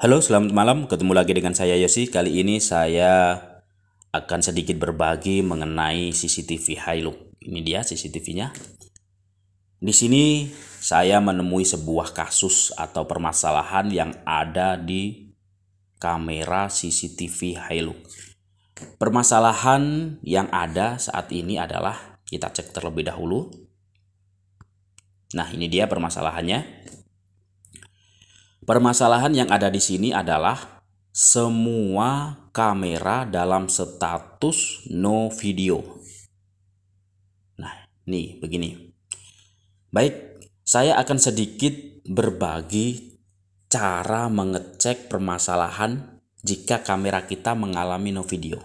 Halo, selamat malam. Ketemu lagi dengan saya Yosi. Kali ini saya akan sedikit berbagi mengenai CCTV Hilux. Ini dia CCTV-nya. Di sini saya menemui sebuah kasus atau permasalahan yang ada di kamera CCTV Hilux. Permasalahan yang ada saat ini adalah kita cek terlebih dahulu. Nah, ini dia permasalahannya. Permasalahan yang ada di sini adalah semua kamera dalam status no video. Nah, nih begini. Baik, saya akan sedikit berbagi cara mengecek permasalahan jika kamera kita mengalami no video.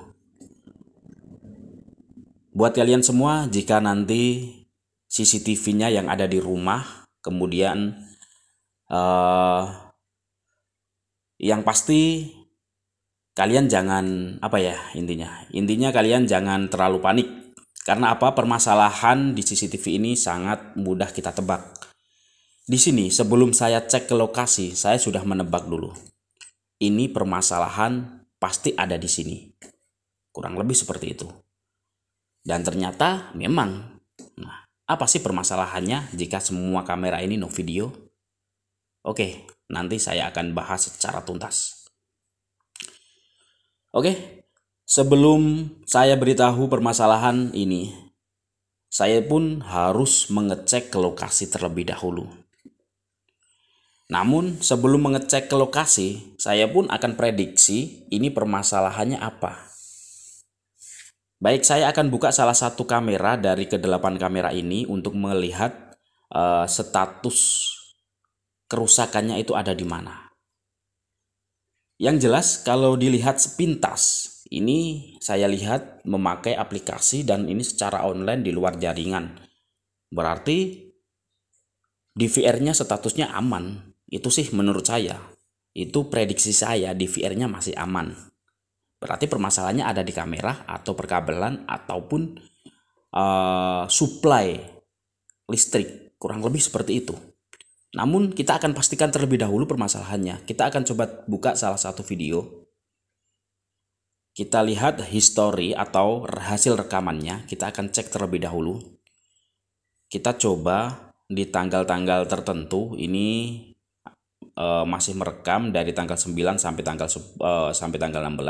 Buat kalian semua, jika nanti CCTV-nya yang ada di rumah kemudian uh, yang pasti kalian jangan apa ya intinya intinya kalian jangan terlalu panik karena apa permasalahan di CCTV ini sangat mudah kita tebak di sini sebelum saya cek ke lokasi saya sudah menebak dulu ini permasalahan pasti ada di sini kurang lebih seperti itu dan ternyata memang nah apa sih permasalahannya jika semua kamera ini no video oke Nanti saya akan bahas secara tuntas. Oke, sebelum saya beritahu permasalahan ini, saya pun harus mengecek ke lokasi terlebih dahulu. Namun, sebelum mengecek ke lokasi, saya pun akan prediksi ini permasalahannya apa. Baik, saya akan buka salah satu kamera dari kedelapan kamera ini untuk melihat uh, status kerusakannya itu ada di mana. Yang jelas kalau dilihat sepintas, ini saya lihat memakai aplikasi dan ini secara online di luar jaringan. Berarti DVR-nya statusnya aman. Itu sih menurut saya. Itu prediksi saya DVR-nya masih aman. Berarti permasalahannya ada di kamera atau perkabelan ataupun uh, eh, supply listrik. Kurang lebih seperti itu. Namun kita akan pastikan terlebih dahulu permasalahannya. Kita akan coba buka salah satu video. Kita lihat history atau hasil rekamannya. Kita akan cek terlebih dahulu. Kita coba di tanggal-tanggal tertentu ini uh, masih merekam dari tanggal 9 sampai tanggal uh, sampai tanggal 16.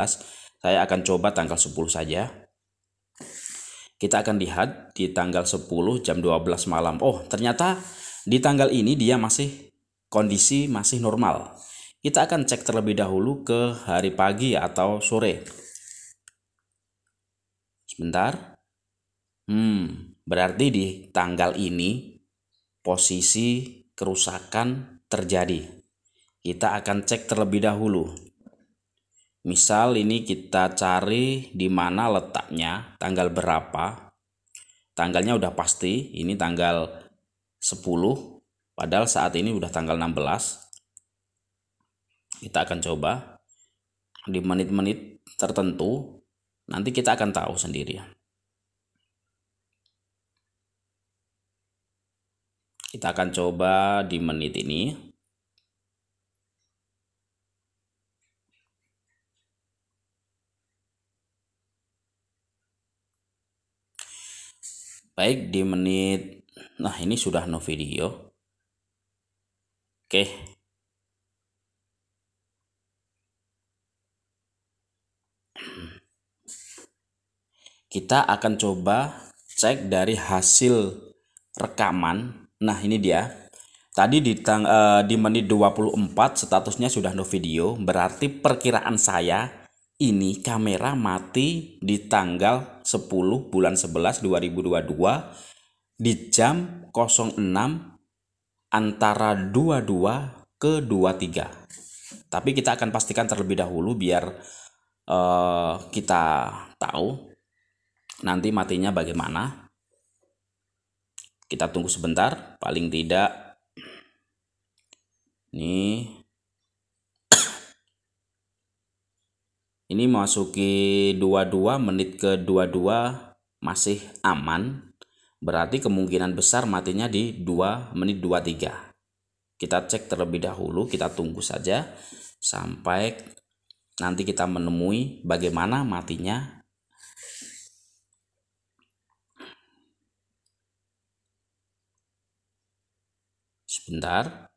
Saya akan coba tanggal 10 saja. Kita akan lihat di tanggal 10 jam 12 malam. Oh, ternyata di tanggal ini dia masih kondisi masih normal. Kita akan cek terlebih dahulu ke hari pagi atau sore. Sebentar. Hmm, berarti di tanggal ini posisi kerusakan terjadi. Kita akan cek terlebih dahulu. Misal ini kita cari di mana letaknya, tanggal berapa. Tanggalnya udah pasti, ini tanggal 10 padahal saat ini udah tanggal 16 kita akan coba di menit-menit tertentu nanti kita akan tahu sendiri kita akan coba di menit ini baik di menit Nah, ini sudah no video. Oke. Kita akan coba cek dari hasil rekaman. Nah, ini dia. Tadi di tang eh, di menit 24 statusnya sudah no video, berarti perkiraan saya ini kamera mati di tanggal 10 bulan 11 2022 di jam 06 antara 22 ke 23. Tapi kita akan pastikan terlebih dahulu biar uh, kita tahu nanti matinya bagaimana. Kita tunggu sebentar, paling tidak ini ini masuki 22 menit ke 22 masih aman Berarti kemungkinan besar matinya di 2 menit 23. Kita cek terlebih dahulu, kita tunggu saja sampai nanti kita menemui bagaimana matinya sebentar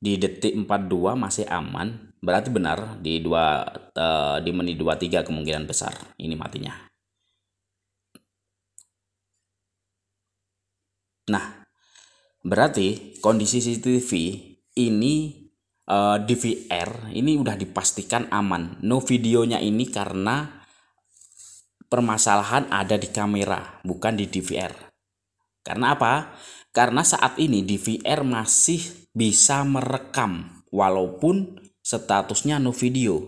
di detik 42 masih aman berarti benar di 2 eh, di menit 23 kemungkinan besar ini matinya Nah, berarti kondisi CCTV ini uh, eh, DVR ini udah dipastikan aman. No videonya ini karena permasalahan ada di kamera, bukan di DVR. Karena apa? Karena saat ini DVR masih bisa merekam walaupun statusnya no video.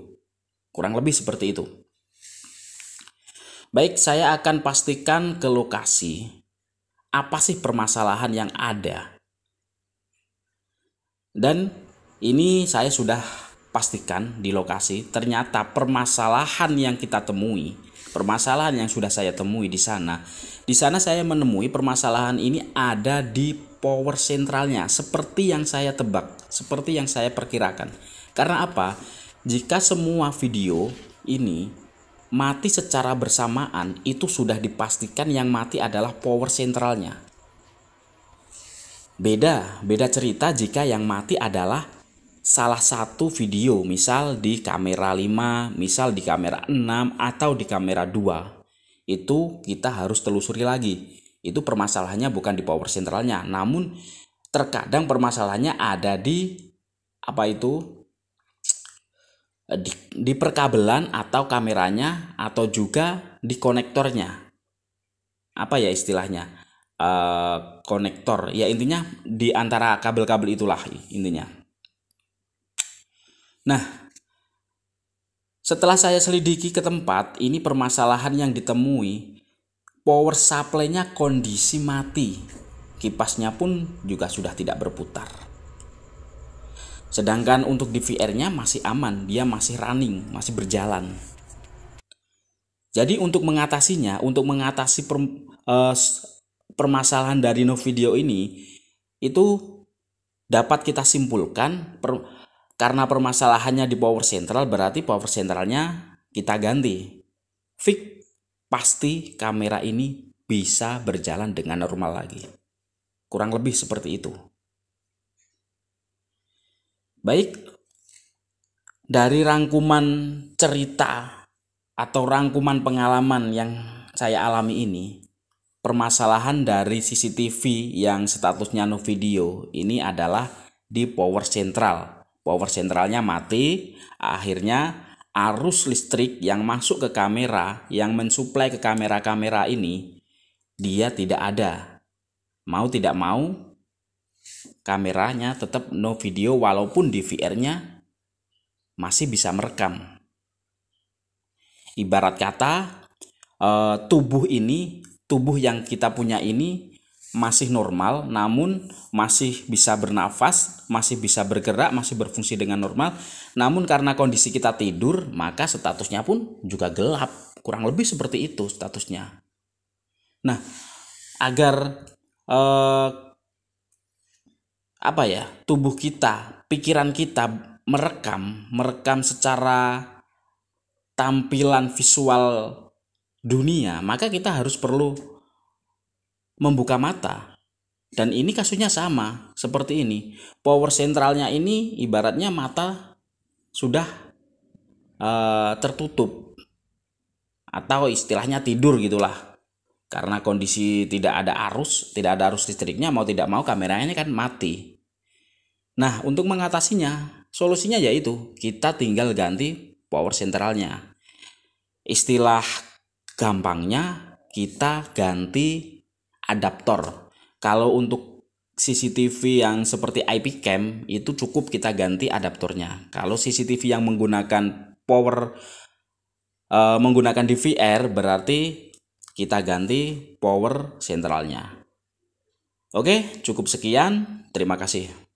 Kurang lebih seperti itu. Baik, saya akan pastikan ke lokasi apa sih permasalahan yang ada. Dan ini saya sudah pastikan di lokasi, ternyata permasalahan yang kita temui, permasalahan yang sudah saya temui di sana, di sana saya menemui permasalahan ini ada di power sentralnya, seperti yang saya tebak, seperti yang saya perkirakan. Karena apa? Jika semua video ini mati secara bersamaan itu sudah dipastikan yang mati adalah power sentralnya. Beda, beda cerita jika yang mati adalah salah satu video, misal di kamera 5, misal di kamera 6 atau di kamera 2. Itu kita harus telusuri lagi. Itu permasalahannya bukan di power sentralnya, namun terkadang permasalahannya ada di apa itu? Eh, di, di perkabelan atau kameranya atau juga di konektornya apa ya istilahnya uh, konektor ya intinya di antara kabel-kabel itulah intinya nah setelah saya selidiki ke tempat ini permasalahan yang ditemui power supply-nya kondisi mati kipasnya pun juga sudah tidak berputar Sedangkan untuk DVR-nya masih aman, dia masih running, masih berjalan. Jadi untuk mengatasinya, untuk mengatasi per, eh, permasalahan dari no video ini itu dapat kita simpulkan per, karena permasalahannya di power central berarti power centralnya kita ganti. Fix pasti kamera ini bisa berjalan dengan normal lagi. Kurang lebih seperti itu. Baik, dari rangkuman cerita atau rangkuman pengalaman yang saya alami ini, permasalahan dari CCTV yang statusnya no video ini adalah di power central, Power centralnya mati, akhirnya arus listrik yang masuk ke kamera yang mensuplai ke kamera-kamera ini dia tidak ada. Mau tidak mau kameranya tetap no video walaupun DVR-nya masih bisa merekam. Ibarat kata eh, tubuh ini, tubuh yang kita punya ini masih normal namun masih bisa bernafas, masih bisa bergerak, masih berfungsi dengan normal. Namun karena kondisi kita tidur, maka statusnya pun juga gelap. Kurang lebih seperti itu statusnya. Nah, agar eh, apa ya tubuh kita pikiran kita merekam merekam secara tampilan visual dunia maka kita harus perlu membuka mata dan ini kasusnya sama seperti ini power sentralnya ini ibaratnya mata sudah uh, tertutup atau istilahnya tidur gitulah karena kondisi tidak ada arus, tidak ada arus listriknya, mau tidak mau kameranya kan mati. Nah, untuk mengatasinya, solusinya yaitu kita tinggal ganti power sentralnya. Istilah gampangnya kita ganti adaptor. Kalau untuk CCTV yang seperti IP cam itu cukup kita ganti adaptornya. Kalau CCTV yang menggunakan power e, menggunakan DVR berarti kita ganti power sentralnya. Oke, cukup sekian. Terima kasih.